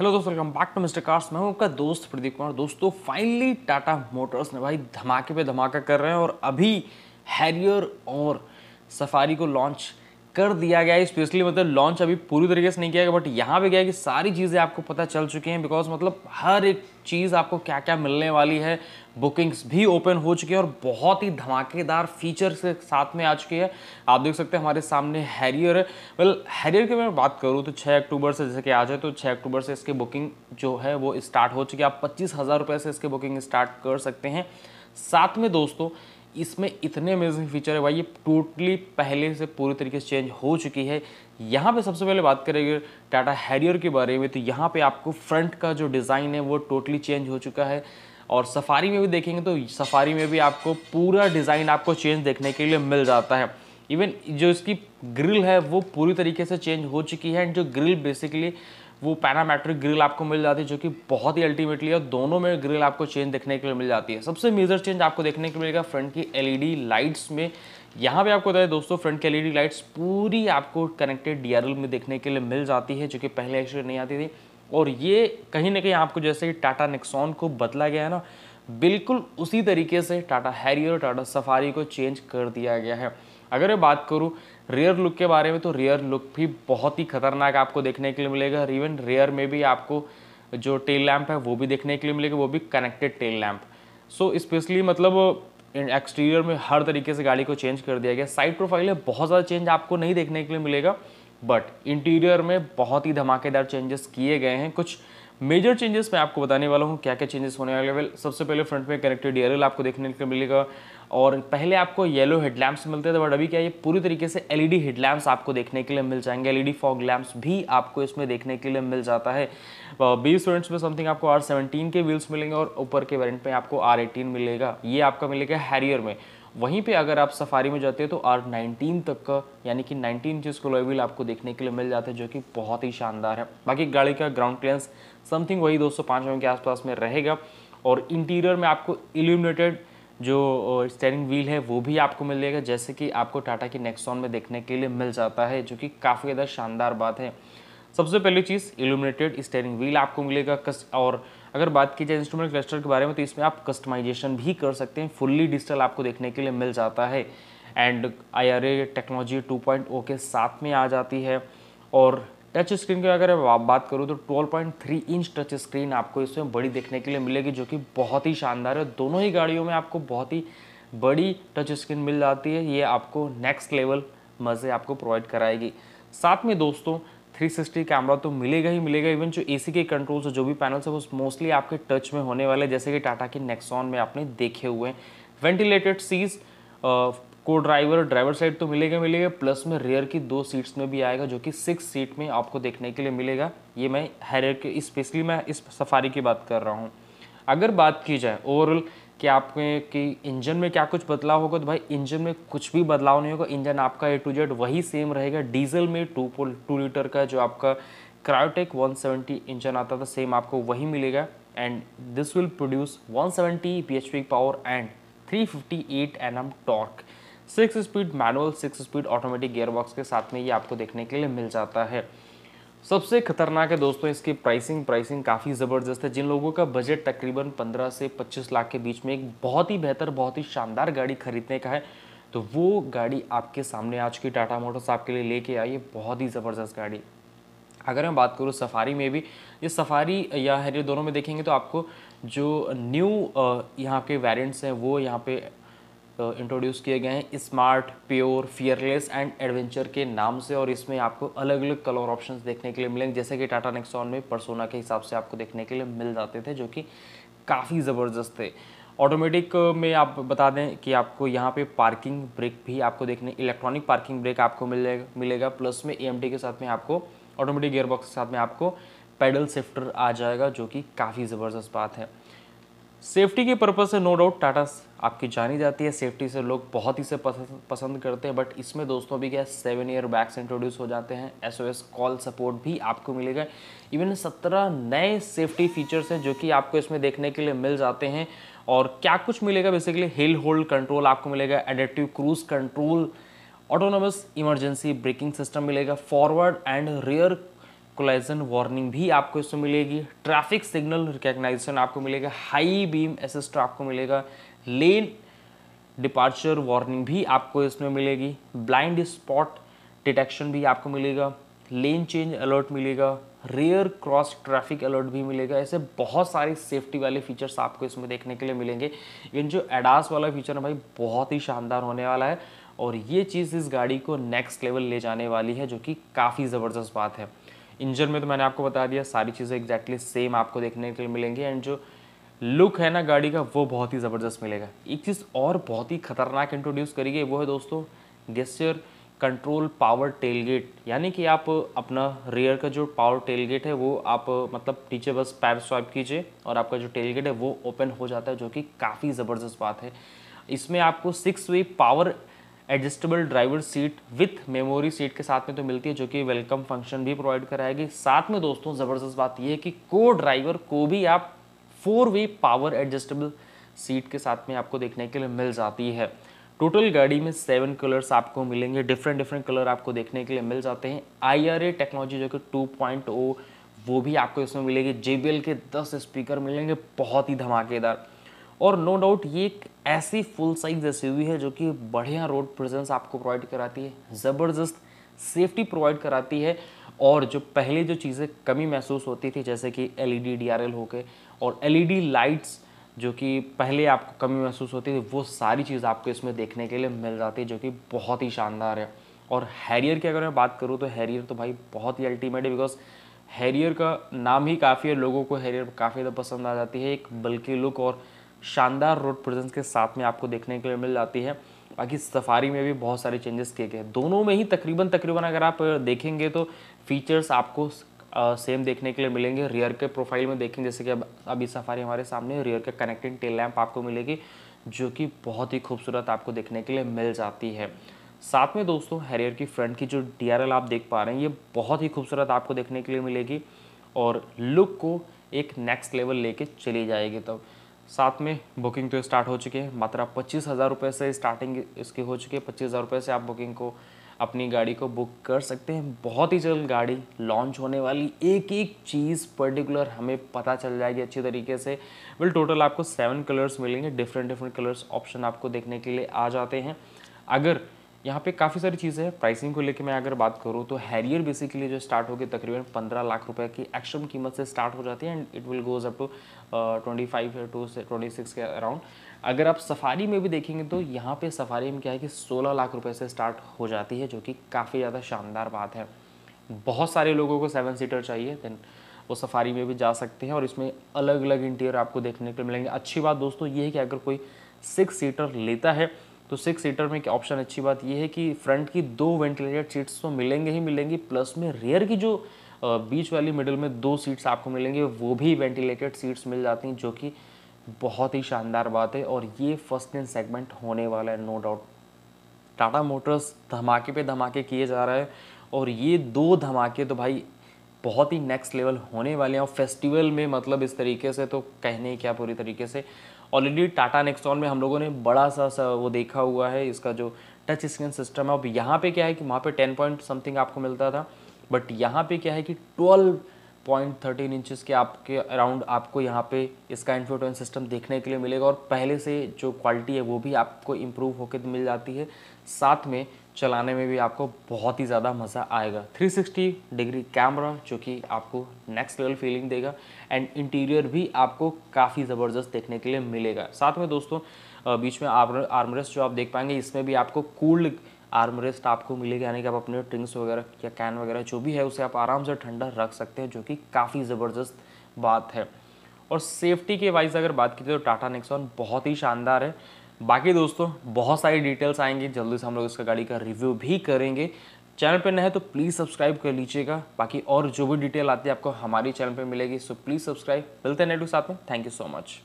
Hello दोस्तों welcome back to mister cars मैं आपका दोस्त प्रदीप कुमार दोस्तों फाइनली टाटा मोटर्स ने भाई धमाके पे धमाका कर रहे हैं और अभी हैरियर और सफारी को लॉन्च कर दिया गया है स्पेशली मतलब लॉन्च अभी पूरी तरीके से नहीं किया गया बट यहाँ पे गया कि सारी चीज़ें आपको पता चल चुकी हैं बिकॉज मतलब हर एक चीज़ आपको क्या क्या मिलने वाली है बुकिंग्स भी ओपन हो चुकी है और बहुत ही धमाकेदार फीचर्स के साथ में आ चुके हैं आप देख सकते हैं हमारे सामने हैरियर है वेल हैरियर की मैं बात करूँ तो 6 अक्टूबर से जैसे कि आ जाए तो 6 अक्टूबर से इसकी बुकिंग जो है वो स्टार्ट हो चुकी है आप पच्चीस से इसकी बुकिंग स्टार्ट कर सकते हैं साथ में दोस्तों इसमें इतने अमेजिंग फीचर है भाई ये टोटली पहले से पूरी तरीके से चेंज हो चुकी है यहाँ पे सबसे पहले बात करेंगे टाटा हैरियर के बारे में तो यहाँ पे आपको फ्रंट का जो डिज़ाइन है वो टोटली चेंज हो चुका है और सफारी में भी देखेंगे तो सफारी में भी आपको पूरा डिज़ाइन आपको चेंज देखने के लिए मिल जाता है इवन जो इसकी ग्रिल है वो पूरी तरीके से चेंज हो चुकी है एंड जो ग्रिल बेसिकली वो पैनामेट्रिक ग्रिल आपको मिल जाती है जो कि बहुत ही अल्टीमेटली और दोनों में ग्रिल आपको चेंज देखने के लिए मिल जाती है सबसे मेजर चेंज आपको देखने को मिलेगा फ्रंट की एलईडी लाइट्स में यहाँ पे आपको बताए दोस्तों फ्रंट की एलईडी लाइट्स पूरी आपको कनेक्टेड डी में देखने के लिए मिल जाती है जो कि पहले एक्चुअली नहीं आती थी और ये कहीं ना कहीं आपको जैसे कि टाटा निक्सॉन को बदला गया है ना बिल्कुल उसी तरीके से टाटा हैरियर टाटा सफारी को चेंज कर दिया गया है अगर मैं बात करूँ रियर लुक के बारे में तो रियर लुक भी बहुत ही खतरनाक आपको देखने के लिए मिलेगा इवन रियर में भी आपको जो टेल लैम्प है वो भी देखने के लिए मिलेगा वो भी connected tail lamp so specially मतलब एक्सटीरियर में हर तरीके से गाड़ी को चेंज कर दिया गया साइड प्रोफाइल है बहुत ज़्यादा चेंज आपको नहीं देखने के लिए मिलेगा बट इंटीरियर में बहुत ही धमाकेदार चेंजेस किए गए हैं कुछ मेजर चेंजेस मैं आपको बताने वाला हूँ क्या क्या चेंजेस होने वाले सबसे पहले फ्रंट में कनेक्टेड एयर आपको देखने को मिलेगा और पहले आपको येलो हेडलैम्प्स मिलते थे बट तो अभी क्या ये पूरी तरीके से एलईडी हेडलैम्प्स आपको देखने के लिए मिल जाएंगे एलईडी फॉग लैम्प्स भी आपको इसमें देखने के लिए मिल जाता है बी uh, स्टूडेंट्स में समथिंग आपको आर सेवनटीन के व्हील्स मिलेंगे और ऊपर के वेरियंट में आपको आर एटीन मिलेगा ये आपका मिलेगा हैरियर में वहीं पे अगर आप सफारी में जाते हैं तो आर नाइनटीन तक का यानी कि नाइनटीन इंचज़ को लोएविल आपको देखने के लिए मिल जाता है जो कि बहुत ही शानदार है बाकी गाड़ी का ग्राउंड क्लियरेंस समथिंग वही दो सौ के आसपास में रहेगा और इंटीरियर में आपको इल्यूमिनेटेड जो स्टेयरिंग व्हील है वो भी आपको मिल जाएगा जैसे कि आपको टाटा की नेक्सॉन में देखने के लिए मिल जाता है जो कि काफ़ी ज़्यादा शानदार बात है सबसे पहली चीज़ इल्यूमिनेटेड स्टेयरिंग व्हील आपको मिलेगा कस और अगर बात की जाए इंस्ट्रूमेंट क्लस्टर के बारे में तो इसमें आप कस्टमाइजेशन भी कर सकते हैं फुल्ली डिजिटल आपको देखने के लिए मिल जाता है एंड आई टेक्नोलॉजी 2.0 के साथ में आ जाती है और टच स्क्रीन की अगर बात करूँ तो 12.3 इंच टच स्क्रीन आपको इसमें बड़ी देखने के लिए मिलेगी जो कि बहुत ही शानदार है दोनों ही गाड़ियों में आपको बहुत ही बड़ी टच स्क्रीन मिल जाती है ये आपको नेक्स्ट लेवल मज़े आपको प्रोवाइड कराएगी साथ में दोस्तों 360 कैमरा तो मिलेगा ही मिलेगा इवन जो एसी के कंट्रोल्स जो भी पैनल्स है वो मोस्टली आपके टच में होने वाले जैसे कि टाटा के नेक्सॉन में आपने देखे हुए हैं वेंटिलेटेड सीज़ को ड्राइवर और ड्राइवर साइड तो मिलेगा मिलेगा प्लस में रेयर की दो सीट्स में भी आएगा जो कि सिक्स सीट में आपको देखने के लिए मिलेगा ये मैं हैरियर के स्पेशली मैं इस सफारी की बात कर रहा हूँ अगर बात की जाए ओवरऑल कि आपके कि इंजन में क्या कुछ बदलाव होगा तो भाई इंजन में कुछ भी बदलाव नहीं होगा इंजन आपका ए टू जेड वही सेम रहेगा डीजल में टू टू लीटर का जो आपका क्रायोटेक 170 इंजन आता था सेम आपको वही मिलेगा and this will produce 170 PHP power and 358 eight torque six speed manual six speed automatic gearbox के साथ में ये आपको देखने के लिए मिल जाता है सबसे खतरनाक है दोस्तों इसकी प्राइसिंग प्राइसिंग काफ़ी ज़बरदस्त है जिन लोगों का बजट तकरीबन 15 से 25 लाख के बीच में एक बहुत ही बेहतर बहुत ही शानदार गाड़ी खरीदने का है तो वो गाड़ी आपके सामने आज की टाटा मोटर्स आपके लिए लेके आई है बहुत ही ज़बरदस्त गाड़ी अगर मैं बात करूँ सफारी में भी ये सफारी या हैरियर दोनों में देखेंगे तो आपको जो न्यू यहाँ के वेरियंट्स हैं वो यहाँ पर इंट्रोड्यूस किए गए हैं smart pure fearless and adventure के नाम से और इसमें आपको अलग अलग कलर ऑप्शन देखने के लिए मिलेंगे जैसे कि टाटा नेक्सॉन में परसोना के हिसाब से आपको देखने के लिए मिल जाते थे जो कि काफ़ी ज़बरदस्त थे ऑटोमेटिक में आप बता दें कि आपको यहाँ पे पार्किंग ब्रेक भी आपको देखने इलेक्ट्रॉनिक पार्किंग ब्रेक आपको मिल जाएगा मिलेगा प्लस में ए के साथ में आपको ऑटोमेटिक गेयरबॉक्स के साथ में आपको पैडल शिफ्टर आ जाएगा जो कि काफ़ी ज़बरदस्त बात है सेफ्टी के पर्पज से नो डाउट टाटा आपकी जानी जाती है सेफ्टी से लोग बहुत ही से पसंद करते हैं बट इसमें दोस्तों भी क्या सेवन ईयर बैग्स इंट्रोड्यूस हो जाते हैं एसओएस कॉल सपोर्ट भी आपको मिलेगा इवन सत्रह नए सेफ्टी फीचर्स हैं जो कि आपको इसमें देखने के लिए मिल जाते हैं और क्या कुछ मिलेगा बेसिकली हिल होल्ड कंट्रोल आपको मिलेगा adaptive cruise control autonomous emergency braking system मिलेगा forward and rear collision warning भी आपको इसमें मिलेगी ट्रैफिक सिग्नल रिकॉग्नाइजेशन आपको मिलेगा हाई बीम असिस्ट आपको मिलेगा लेन डिपार्चर वार्निंग भी आपको इसमें मिलेगी ब्लाइंड स्पॉट डिटेक्शन भी आपको मिलेगा लेन चेंज अलर्ट मिलेगा रेयर क्रॉस ट्रैफिक अलर्ट भी मिलेगा ऐसे बहुत सारे सेफ्टी वाले फीचर्स आपको इसमें देखने के लिए मिलेंगे इन जो एडास वाला फीचर है भाई बहुत ही शानदार होने वाला है और ये चीज़ इस गाड़ी को नेक्स्ट लेवल ले जाने वाली है जो कि काफ़ी ज़बरदस्त बात है इंजन में तो मैंने आपको बता दिया सारी चीज़ें एग्जैक्टली सेम आपको देखने के लिए मिलेंगी एंड जो लुक है ना गाड़ी का वो बहुत ही ज़बरदस्त मिलेगा एक चीज़ और बहुत ही खतरनाक इंट्रोड्यूस करी गई वो है दोस्तों गेस्टर कंट्रोल पावर टेलगेट यानी कि आप अपना रेयर का जो पावर टेलगेट है वो आप मतलब नीचे बस पैर स्वाइप कीजिए और आपका जो टेलगेट है वो ओपन हो जाता है जो कि काफ़ी ज़बरदस्त बात है इसमें आपको six way power adjustable driver seat with memory seat के साथ में तो मिलती है जो कि वेलकम फंक्शन भी प्रोवाइड कराएगी साथ में दोस्तों ज़बरदस्त बात यह है कि को ड्राइवर को भी आप four way power adjustable seat के साथ में आपको देखने के लिए मिल जाती है टोटल गाड़ी में सेवन कलर्स आपको मिलेंगे डिफरेंट डिफरेंट कलर आपको देखने के लिए मिल जाते हैं आई टेक्नोलॉजी जो कि टू oh, वो भी आपको इसमें मिलेगी जे के दस स्पीकर मिलेंगे बहुत ही धमाकेदार और नो डाउट ये एक ऐसी फुल साइज एस है जो कि बढ़िया रोड प्रेजेंस आपको प्रोवाइड कराती है ज़बरदस्त सेफ्टी प्रोवाइड कराती है और जो पहले जो चीज़ें कमी महसूस होती थी जैसे कि L E D D R L हो गए और एल ई डी लाइट्स जो कि पहले आपको कमी महसूस होती थी वो सारी चीज़ आपको इसमें देखने के लिए मिल जाती है जो कि बहुत ही शानदार है और हैरियर की अगर मैं बात करूँ तो हैरियर तो भाई बहुत ही अल्टीमेट है बिकॉज हैरियर का नाम ही काफ़ी है लोगों को हैरियर काफ़ी ज़्यादा पसंद आ जाती है एक बल्कि लुक और शानदार रोड प्रेजेंस के साथ में आपको देखने के लिए मिल जाती है बाकी सफारी में भी बहुत सारे चेंजेस किए गए हैं दोनों में ही तकरीबन तकरीबन अगर आप देखेंगे तो फीचर्स आपको सेम देखने के लिए मिलेंगे रियर के प्रोफाइल में देखेंगे जैसे कि अब अभी सफारी हमारे सामने रियर के कनेक्टिंग टेल लैंप आपको मिलेगी जो कि बहुत ही खूबसूरत आपको देखने के लिए मिल जाती है साथ में दोस्तों हैरियर की फ्रंट की जो डी आप देख पा रहे हैं ये बहुत ही खूबसूरत आपको देखने के लिए मिलेगी और लुक को एक नेक्स्ट लेवल लेके चली जाएगी तब तो। साथ में बुकिंग तो स्टार्ट हो चुकी है मात्र पच्चीस हज़ार रुपये से स्टार्टिंग इसकी हो चुकी है पच्चीस हज़ार रुपये से आप बुकिंग को अपनी गाड़ी को बुक कर सकते हैं बहुत ही जल्द गाड़ी लॉन्च होने वाली एक एक चीज़ पर्टिकुलर हमें पता चल जाएगी अच्छी तरीके से विल टोटल आपको सेवन कलर्स मिलेंगे डिफरेंट डिफरेंट कलर्स ऑप्शन आपको देखने के लिए आ जाते हैं अगर यहाँ पे काफ़ी सारी चीज़ें हैं प्राइसिंग को लेके मैं अगर बात करूँ तो हैरियर बेसिकली जो स्टार्ट हो गए तकरीबन पंद्रह लाख रुपए की एक्स्ट्रम कीमत से स्टार्ट हो जाती है and it will goes up to twenty five to twenty six के अराउंड अगर आप सफारी में भी देखेंगे तो यहाँ पे सफारी में क्या है कि सोलह लाख रुपये से स्टार्ट हो जाती है जो कि काफ़ी ज़्यादा शानदार बात है बहुत सारे लोगों को सेवन सीटर चाहिए देन वो सफारी में भी जा सकते हैं और इसमें अलग अलग इंटीरियर आपको देखने को मिलेंगे अच्छी बात दोस्तों ये है कि अगर कोई सिक्स सीटर लेता है तो सिक्स सीटर में ऑप्शन अच्छी बात यह है कि फ्रंट की दो वेंटिलेटेड सीट्स तो मिलेंगे ही मिलेंगी प्लस में रेयर की जो बीच वाली मिडल में दो सीट्स आपको मिलेंगे वो भी वेंटिलेटेड सीट्स मिल जाती हैं जो कि बहुत ही शानदार बात है और ये फर्स्ट इन सेगमेंट होने वाला है नो डाउट टाटा मोटर्स धमाके पे धमाके किए जा रहे हैं और ये दो धमाके तो भाई बहुत ही नेक्स्ट लेवल होने वाले हैं और फेस्टिवल में मतलब इस तरीके से तो कहने क्या पूरी तरीके से ऑलरेडी टाटा नेक्सॉन में हम लोगों ने बड़ा सा, सा वो देखा हुआ है इसका जो टच स्क्रीन सिस्टम है अब यहाँ पे क्या है कि वहाँ पे टेन पॉइंट समथिंग आपको मिलता था बट यहाँ पे क्या है कि ट्वेल्व पॉइंट थर्टीन इंचज़ के आपके अराउंड आपको यहाँ पे इसका इन्फोटोन सिस्टम देखने के लिए मिलेगा और पहले से जो क्वालिटी है वो भी आपको इम्प्रूव होकर मिल जाती है साथ में चलाने में भी आपको बहुत ही ज़्यादा मज़ा आएगा 360 डिग्री कैमरा जो कि आपको नेक्स्ट लेवल फीलिंग देगा एंड इंटीरियर भी आपको काफ़ी ज़बरदस्त देखने के लिए मिलेगा साथ में दोस्तों बीच में आर्मरेस्ट जो आप देख पाएंगे इसमें भी आपको कूल्ड आर्मरेस्ट आपको मिलेगा यानी कि आप अपने ड्रिंक्स वगैरह या कैन वगैरह जो भी है उसे आप आराम से ठंडा रख सकते हैं जो कि काफ़ी ज़बरदस्त बात है और सेफ्टी के वाइज अगर बात की जाए तो टाटा नेक्सॉन बहुत ही शानदार है बाकी दोस्तों बहुत सारी डिटेल्स आएंगी जल्दी से हम लोग इसका गाड़ी का रिव्यू भी करेंगे चैनल पे नए तो प्लीज़ सब्सक्राइब कर लीजिएगा बाकी और जो भी डिटेल आती है आपको हमारी चैनल पे मिलेगी सो प्लीज़ सब्सक्राइब मिलते हैं नेटवर्क साथ में थैंक यू सो मच